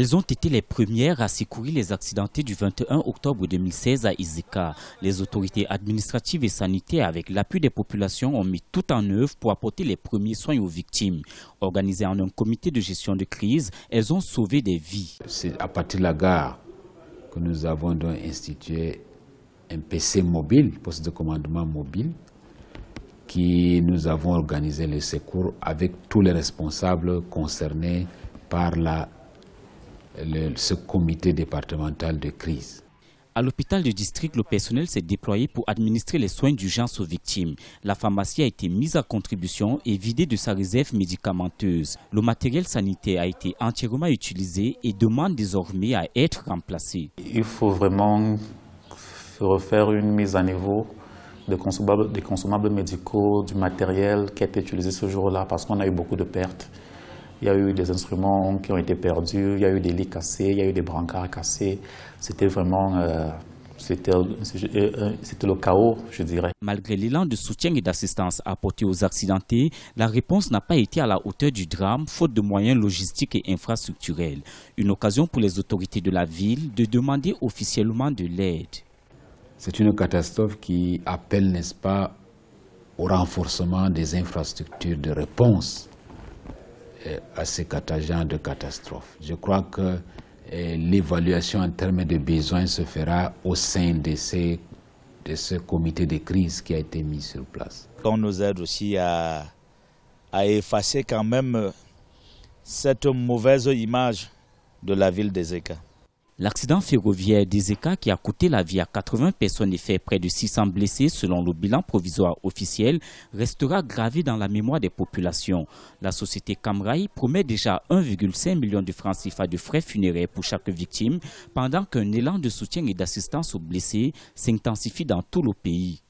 Elles ont été les premières à secourir les accidentés du 21 octobre 2016 à Izika. Les autorités administratives et sanitaires, avec l'appui des populations, ont mis tout en œuvre pour apporter les premiers soins aux victimes. Organisées en un comité de gestion de crise, elles ont sauvé des vies. C'est à partir de la gare que nous avons donc institué un PC mobile, poste de commandement mobile, qui nous avons organisé le secours avec tous les responsables concernés par la le, ce comité départemental de crise. À l'hôpital du district, le personnel s'est déployé pour administrer les soins d'urgence aux victimes. La pharmacie a été mise à contribution et vidée de sa réserve médicamenteuse. Le matériel sanitaire a été entièrement utilisé et demande désormais à être remplacé. Il faut vraiment refaire une mise à niveau des consommables, des consommables médicaux, du matériel qui a été utilisé ce jour-là parce qu'on a eu beaucoup de pertes. Il y a eu des instruments qui ont été perdus, il y a eu des lits cassés, il y a eu des brancards cassés. C'était vraiment... Euh, euh, c'était le chaos, je dirais. Malgré l'élan de soutien et d'assistance apporté aux accidentés, la réponse n'a pas été à la hauteur du drame, faute de moyens logistiques et infrastructurels. Une occasion pour les autorités de la ville de demander officiellement de l'aide. C'est une catastrophe qui appelle, n'est-ce pas, au renforcement des infrastructures de réponse euh, à ces agent de catastrophe. Je crois que euh, l'évaluation en termes de besoins se fera au sein de, de ce comité de crise qui a été mis sur place. On nous aide aussi à, à effacer quand même euh, cette mauvaise image de la ville des Écas. L'accident ferroviaire des qui a coûté la vie à 80 personnes et fait près de 600 blessés selon le bilan provisoire officiel restera gravé dans la mémoire des populations. La société Camrail promet déjà 1,5 million de francs CFA de frais funéraires pour chaque victime pendant qu'un élan de soutien et d'assistance aux blessés s'intensifie dans tout le pays.